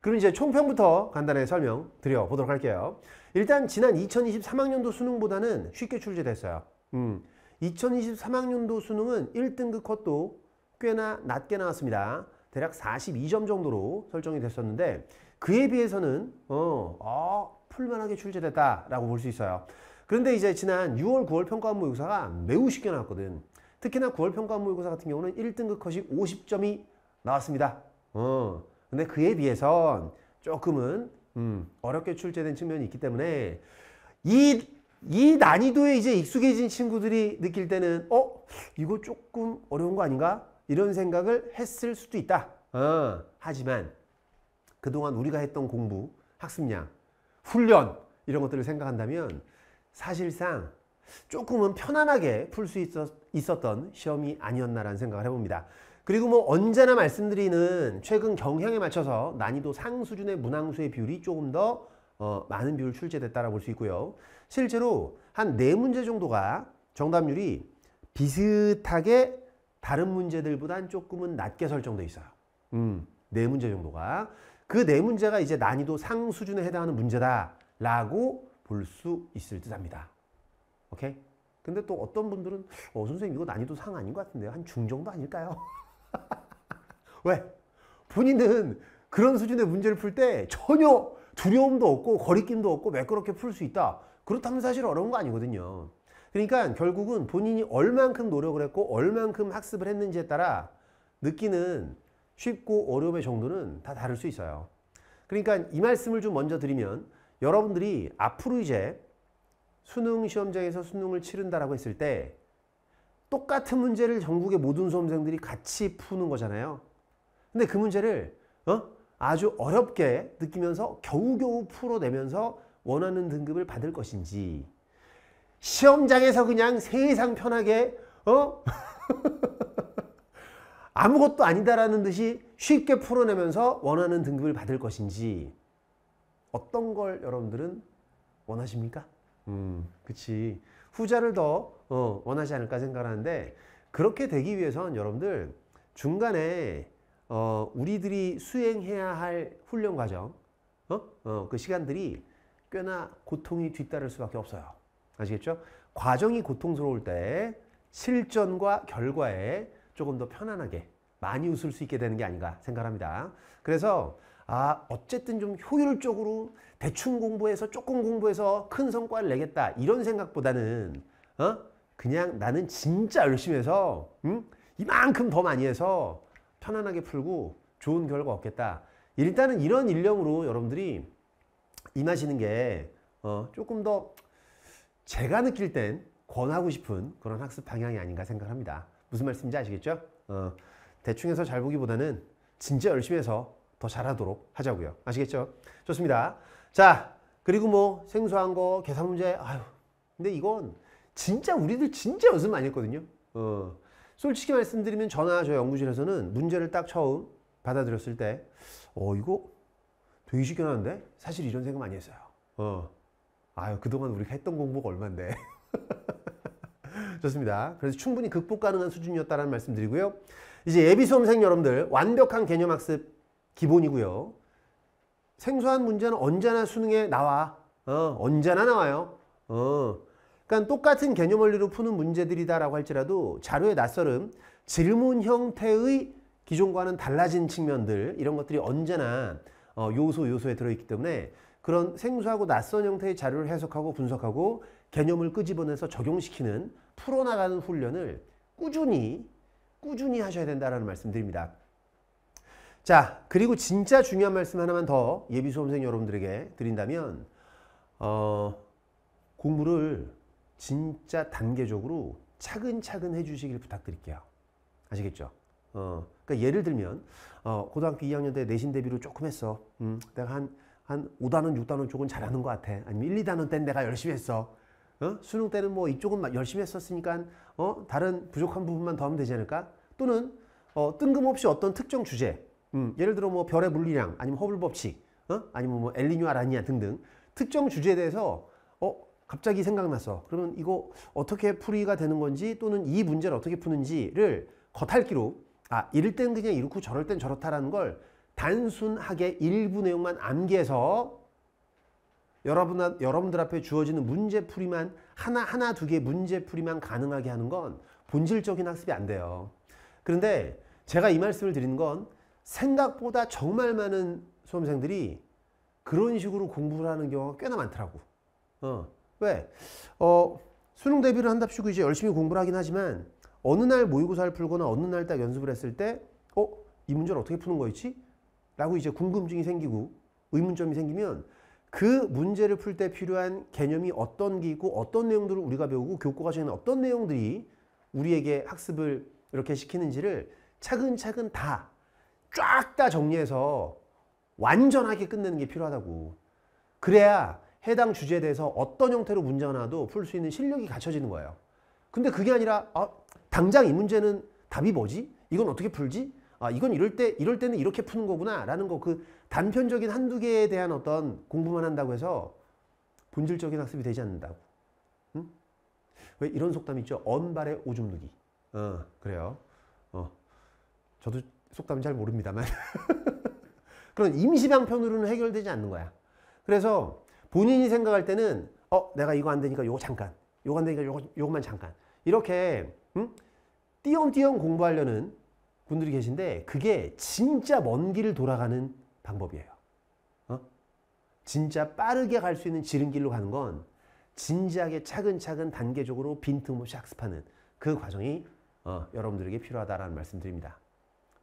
그럼 이제 총평부터 간단하게 설명드려 보도록 할게요. 일단 지난 2023학년도 수능보다는 쉽게 출제됐어요. 음, 2023학년도 수능은 1등급 컷도 꽤나 낮게 나왔습니다. 대략 42점 정도로 설정이 됐었는데 그에 비해서는 어, 어 풀만하게 출제됐다라고 볼 수 있어요. 그런데 이제 지난 6월 9월 평가 모의고사가 매우 쉽게 나왔거든. 특히나 9월 평가 모의고사 같은 경우는 1등급 컷이 50점이 나왔습니다. 어. 근데 그에 비해선 조금은 음, 어렵게 출제된 측면이 있기 때문에 이, 이 난이도에 이제 익숙해진 친구들이 느낄 때는 어? 이거 조금 어려운 거 아닌가? 이런 생각을 했을 수도 있다. 어, 하지만 그동안 우리가 했던 공부, 학습량, 훈련 이런 것들을 생각한다면 사실상 조금은 편안하게 풀 수 있었던 시험이 아니었나라는 생각을 해봅니다. 그리고 뭐 언제나 말씀드리는 최근 경향에 맞춰서 난이도 상 수준의 문항수의 비율이 조금 더 어, 많은 비율 출제됐다라고 볼 수 있고요. 실제로 한 네 문제 정도가 정답률이 비슷하게 다른 문제들보단 조금은 낮게 설정돼 있어요. 음, 네 문제 정도가. 그 네 문제가 이제 난이도 상 수준에 해당하는 문제다라고 볼 수 있을 듯 합니다. 오케이? 근데 또 어떤 분들은 어 선생님 이거 난이도 상 아닌 것 같은데요? 한 중정도 아닐까요? 왜? 본인은 그런 수준의 문제를 풀 때 전혀 두려움도 없고 거리낌도 없고 매끄럽게 풀 수 있다. 그렇다면 사실 어려운 거 아니거든요. 그러니까 결국은 본인이 얼만큼 노력을 했고 얼만큼 학습을 했는지에 따라 느끼는 쉽고 어려움의 정도는 다 다를 수 있어요. 그러니까 이 말씀을 좀 먼저 드리면 여러분들이 앞으로 이제 수능 시험장에서 수능을 치른다라고 했을 때 똑같은 문제를 전국의 모든 수험생들이 같이 푸는 거잖아요. 근데 그 문제를 어? 아주 어렵게 느끼면서 겨우겨우 풀어내면서 원하는 등급을 받을 것인지 시험장에서 그냥 세상 편하게 어? 아무것도 아니다라는 듯이 쉽게 풀어내면서 원하는 등급을 받을 것인지 어떤 걸 여러분들은 원하십니까? 음, 그치. 후자를 더 어, 원하지 않을까 생각하는데 그렇게 되기 위해선 여러분들 중간에 어, 우리들이 수행해야 할 훈련 과정 어? 어, 그 시간들이 꽤나 고통이 뒤따를 수밖에 없어요. 아시겠죠? 과정이 고통스러울 때 실전과 결과에 조금 더 편안하게 많이 웃을 수 있게 되는 게 아닌가 생각합니다. 그래서 아 어쨌든 좀 효율적으로 대충 공부해서 조금 공부해서 큰 성과를 내겠다 이런 생각보다는 어 그냥 나는 진짜 열심히 해서 응? 이만큼 더 많이 해서 편안하게 풀고 좋은 결과 얻겠다 일단은 이런 일념으로 여러분들이 임하시는 게 어, 조금 더 제가 느낄 땐 권하고 싶은 그런 학습 방향이 아닌가 생각합니다. 무슨 말씀인지 아시겠죠? 어, 대충 해서 잘 보기보다는 진짜 열심히 해서 더 잘하도록 하자고요. 아시겠죠? 좋습니다. 자, 그리고 뭐 생소한 거, 계산 문제, 아유. 근데 이건 진짜 우리들 진짜 연습 많이 했거든요. 어. 솔직히 말씀드리면 저나 저 연구실에서는 문제를 딱 처음 받아들였을 때, 어, 이거 되게 쉽게 나는데? 사실 이런 생각 많이 했어요. 어. 아유, 그동안 우리가 했던 공부가 얼만데. 좋습니다. 그래서 충분히 극복 가능한 수준이었다라는 말씀 드리고요. 이제 예비 수험생 여러분들 완벽한 개념 학습 기본이고요. 생소한 문제는 언제나 수능에 나와. 어, 언제나 나와요. 어. 그러니까 똑같은 개념 원리로 푸는 문제들이다라고 할지라도 자료의 낯설음, 질문 형태의 기존과는 달라진 측면들 이런 것들이 언제나 어, 요소 요소에 들어있기 때문에 그런 생소하고 낯선 형태의 자료를 해석하고 분석하고 개념을 끄집어내서 적용시키는 풀어나가는 훈련을 꾸준히 꾸준히 하셔야 된다라는 말씀드립니다. 자, 그리고 진짜 중요한 말씀 하나만 더 예비 수험생 여러분들에게 드린다면 어, 공부를 진짜 단계적으로 차근차근 해주시길 부탁드릴게요. 아시겠죠? 어, 그러니까 예를 들면 어, 고등학교 2학년 때 내신 대비로 조금 했어. 음, 내가 한, 한 5단원, 6단원 쪽은 잘하는 것 같아. 아니면 1, 2단원 때는 내가 열심히 했어. 어? 수능 때는 뭐 이쪽은 열심히 했었으니까 어? 다른 부족한 부분만 더 하면 되지 않을까? 또는 어, 뜬금없이 어떤 특정 주제 음, 예를 들어 뭐 별의 물리량, 아니면 허블 법칙, 어? 아니면 뭐 엘리뇨 아라니아 등등 특정 주제에 대해서 어 갑자기 생각났어. 그러면 이거 어떻게 풀이가 되는 건지 또는 이 문제를 어떻게 푸는지를 겉핥기로 아 이럴 땐 그냥 이렇고 저럴 땐 저렇다라는 걸 단순하게 일부 내용만 암기해서 여러분, 여러분들 앞에 주어지는 문제풀이만 하나 하나 두 개 문제풀이만 가능하게 하는 건 본질적인 학습이 안 돼요. 그런데 제가 이 말씀을 드리는 건 생각보다 정말 많은 수험생들이 그런 식으로 공부를 하는 경우가 꽤나 많더라고. 어. 왜? 어, 수능 대비를 한답시고 이제 열심히 공부를 하긴 하지만 어느 날 모의고사를 풀거나 어느 날 딱 연습을 했을 때 어? 이 문제를 어떻게 푸는 거였지? 라고 이제 궁금증이 생기고 의문점이 생기면 그 문제를 풀 때 필요한 개념이 어떤 게 있고 어떤 내용들을 우리가 배우고 교과가 정는 어떤 내용들이 우리에게 학습을 이렇게 시키는지를 차근차근 다 쫙다 정리해서 완전하게 끝내는 게 필요하다고. 그래야 해당 주제에 대해서 어떤 형태로 문제 하나도 풀 수 있는 실력이 갖춰지는 거예요. 근데 그게 아니라 아, 당장 이 문제는 답이 뭐지? 이건 어떻게 풀지? 아, 이건 이럴 때 이럴 때는 이렇게 푸는 거구나 라는 거 그 단편적인 한두 개에 대한 어떤 공부만 한다고 해서 본질적인 학습이 되지 않는다고. 응? 왜 이런 속담이 있죠? 언발의 오줌누기. 어, 그래요. 어. 저도 속담은 잘 모릅니다만 그런 임시방편으로는 해결되지 않는 거야. 그래서 본인이 생각할 때는 어 내가 이거 안 되니까 요거 잠깐 요거 안 되니까 요거, 요것만 잠깐 이렇게 음? 띄엄띄엄 공부하려는 분들이 계신데 그게 진짜 먼 길을 돌아가는 방법이에요. 어? 진짜 빠르게 갈 수 있는 지름길로 가는 건 진지하게 차근차근 단계적으로 빈틈없이 학습하는 그 과정이 어, 여러분들에게 필요하다라는 말씀드립니다.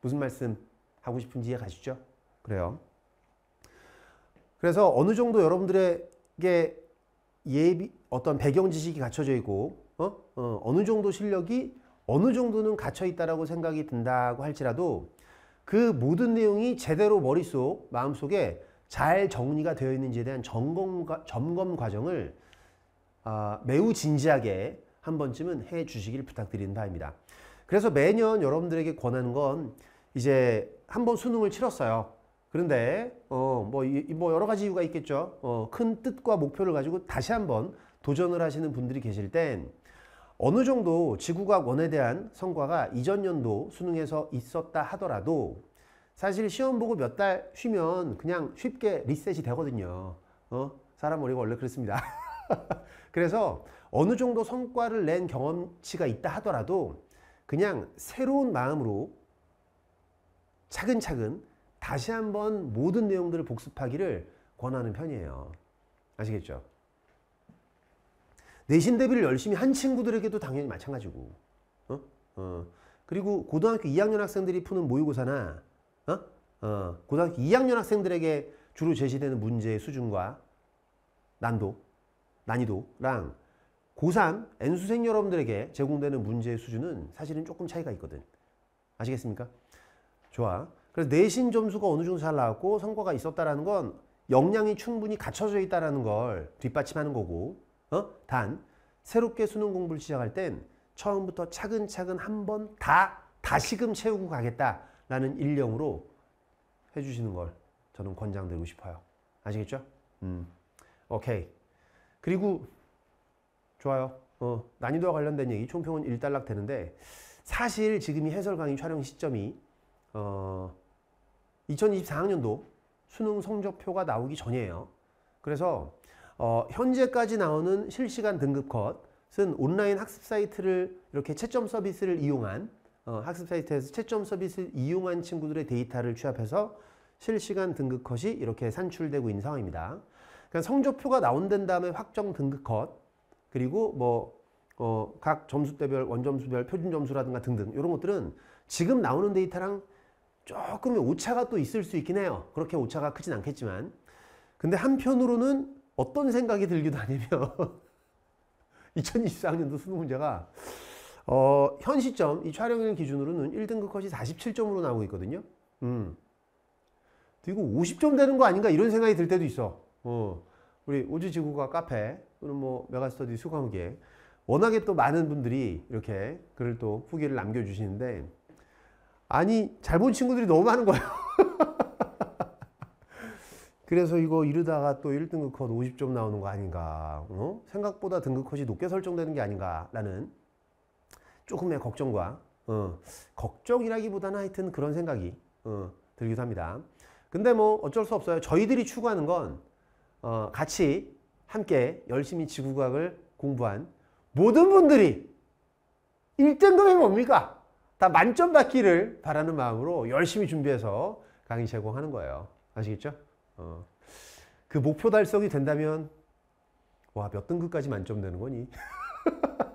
무슨 말씀 하고 싶은지 이해 가시죠? 그래요. 그래서 어느 정도 여러분들에게 예비 어떤 배경 지식이 갖춰져 있고 어? 어, 어느 정도 실력이 어느 정도는 갖춰 있다라고 생각이 든다고 할지라도 그 모든 내용이 제대로 머릿속 마음속에 잘 정리가 되어 있는지에 대한 점검, 점검 과정을 아, 매우 진지하게 한 번쯤은 해 주시길 부탁드리는 바니다 그래서 매년 여러분들에게 권하는 건 이제 한 번 수능을 치렀어요. 그런데 어뭐 뭐 여러 가지 이유가 있겠죠. 어, 큰 뜻과 목표를 가지고 다시 한번 도전을 하시는 분들이 계실 땐 어느 정도 지구과학 원에 대한 성과가 이전 연도 수능에서 있었다 하더라도 사실 시험 보고 몇 달 쉬면 그냥 쉽게 리셋이 되거든요. 어? 사람 머리가 원래 그렇습니다. 그래서 어느 정도 성과를 낸 경험치가 있다 하더라도 그냥 새로운 마음으로 차근차근 다시 한번 모든 내용들을 복습하기를 권하는 편이에요. 아시겠죠? 내신 대비를 열심히 한 친구들에게도 당연히 마찬가지고 어? 어. 그리고 고등학교 2학년 학생들이 푸는 모의고사나 어? 어. 고등학교 2학년 학생들에게 주로 제시되는 문제의 수준과 난도, 난이도랑 고3 N수생 여러분들에게 제공되는 문제의 수준은 사실은 조금 차이가 있거든. 아시겠습니까? 좋아. 그래서 내신 점수가 어느 정도 잘 나왔고 성과가 있었다라는 건 역량이 충분히 갖춰져 있다라는 걸 뒷받침하는 거고 어? 단 새롭게 수능 공부를 시작할 땐 처음부터 차근차근 한 번 다 다시금 채우고 가겠다라는 일념으로 해주시는 걸 저는 권장드리고 싶어요. 아시겠죠? 음, 오케이. 그리고 좋아요. 어, 난이도와 관련된 얘기 총평은 일단락 되는데 사실 지금이 해설 강의 촬영 시점이 어, 2024학년도 수능 성적표가 나오기 전이에요. 그래서 어, 현재까지 나오는 실시간 등급 컷은 온라인 학습 사이트를 이렇게 채점 서비스를 이용한 어, 학습 사이트에서 채점 서비스를 이용한 친구들의 데이터를 취합해서 실시간 등급 컷이 이렇게 산출되고 있는 상황입니다. 그러니까 성적표가 나온 다음에 확정 등급 컷 그리고 뭐 어, 각 점수대별 원점수별 표준 점수라든가 등등 이런 것들은 지금 나오는 데이터랑 조금의 오차가 또 있을 수 있긴 해요. 그렇게 오차가 크진 않겠지만. 근데 한편으로는 어떤 생각이 들기도 하냐면 2024학년도 수능 문제가 어, 현 시점 이 촬영일 기준으로는 1등급 컷이 47점으로 나오고 있거든요. 음. 그리고 50점 되는 거 아닌가 이런 생각이 들 때도 있어. 어. 우리 우주지구가 카페 또는 뭐 메가스터디 수강계 워낙에 또 많은 분들이 이렇게 글을 또 후기를 남겨주시는데 아니 잘 본 친구들이 너무 많은 거예요. 그래서 이거 이러다가 또 1등급 컷 50점 나오는 거 아닌가 어? 생각보다 등급 컷이 높게 설정되는 게 아닌가라는 조금의 걱정과 어, 걱정이라기보다는 하여튼 그런 생각이 어, 들기도 합니다. 근데 뭐 어쩔 수 없어요. 저희들이 추구하는 건 어, 같이 함께 열심히 지구과학을 공부한 모든 분들이 1등급이 뭡니까? 다 만점 받기를 바라는 마음으로 열심히 준비해서 강의 제공하는 거예요. 아시겠죠? 어. 그 목표 달성이 된다면 와 몇 등급까지 만점 되는 거니?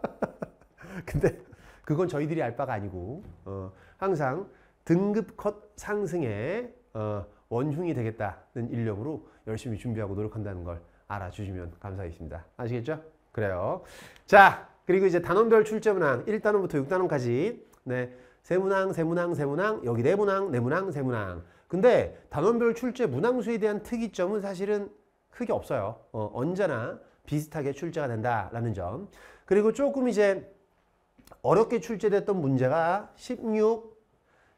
근데 그건 저희들이 알 바가 아니고 어, 항상 등급 컷 상승의 어, 원흉이 되겠다는 인력으로 열심히 준비하고 노력한다는 걸 알아주시면 감사하겠습니다. 아시겠죠? 그래요. 자 그리고 이제 단원별 출제 문항 1단원부터 6단원까지 네. 세 문항, 세 문항, 세 문항, 여기 네 문항, 네 문항, 세 문항. 근데 단원별 출제 문항수에 대한 특이점은 사실은 크게 없어요. 어, 언제나 비슷하게 출제가 된다라는 점. 그리고 조금 이제 어렵게 출제됐던 문제가 16,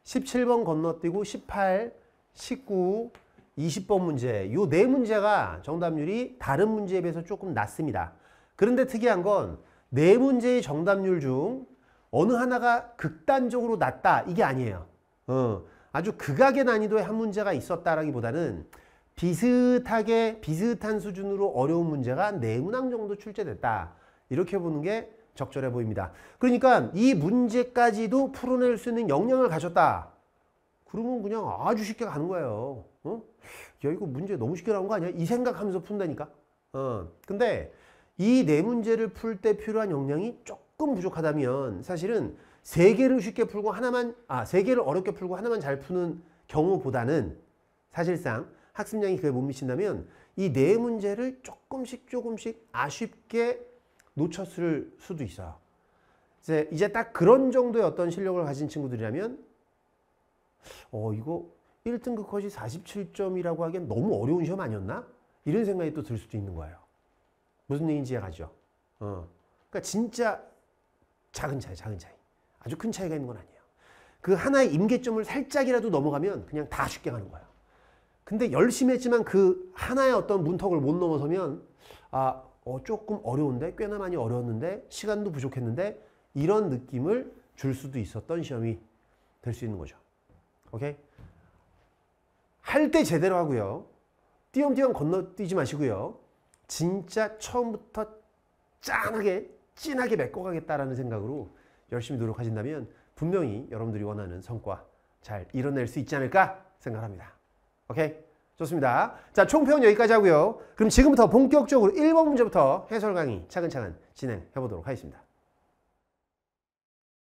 17번 건너뛰고 18, 19, 20번 문제 이 네 문제가 정답률이 다른 문제에 비해서 조금 낮습니다. 그런데 특이한 건 네 문제의 정답률 중 어느 하나가 극단적으로 낮다 이게 아니에요. 어, 아주 극악의 난이도의 한 문제가 있었다라기보다는 비슷하게 비슷한 수준으로 어려운 문제가 네 문항 정도 출제됐다. 이렇게 보는 게 적절해 보입니다. 그러니까 이 문제까지도 풀어낼 수 있는 역량을 가졌다. 그러면 그냥 아주 쉽게 가는 거예요. 어? 야 이거 문제 너무 쉽게 나온 거 아니야? 이 생각하면서 푼다니까. 어. 근데 이 네 문제를 풀 때 필요한 역량이 조금 조금 부족하다면 사실은 세 개를 쉽게 풀고 하나만 아세 개를 어렵게 풀고 하나만 잘 푸는 경우보다는 사실상 학습량이 그에 못 미친다면 이 네 문제를 조금씩 조금씩 아쉽게 놓쳤을 수도 있어요. 이제 이제 딱 그런 정도의 어떤 실력을 가진 친구들이라면 어 이거 1등급 컷이 47점이라고 하기엔 너무 어려운 시험 아니었나? 이런 생각이 또 들 수도 있는 거예요. 무슨 얘기인지 가죠. 어. 그러니까 진짜 작은 차이, 작은 차이. 아주 큰 차이가 있는 건 아니에요. 그 하나의 임계점을 살짝이라도 넘어가면 그냥 다 쉽게 가는 거예요 근데 열심히 했지만 그 하나의 어떤 문턱을 못 넘어서면 아, 어, 조금 어려운데 꽤나 많이 어려웠는데 시간도 부족했는데 이런 느낌을 줄 수도 있었던 시험이 될 수 있는 거죠. 오케이? 할 때 제대로 하고요. 띄엄띄엄 건너뛰지 마시고요. 진짜 처음부터 짠하게 진하게 메꿔가겠다라는 생각으로 열심히 노력하신다면 분명히 여러분들이 원하는 성과 잘 이뤄낼 수 있지 않을까 생각합니다. 오케이? 좋습니다. 자, 총평 여기까지 하고요. 그럼 지금부터 본격적으로 1번 문제부터 해설 강의 차근차근 진행해 보도록 하겠습니다.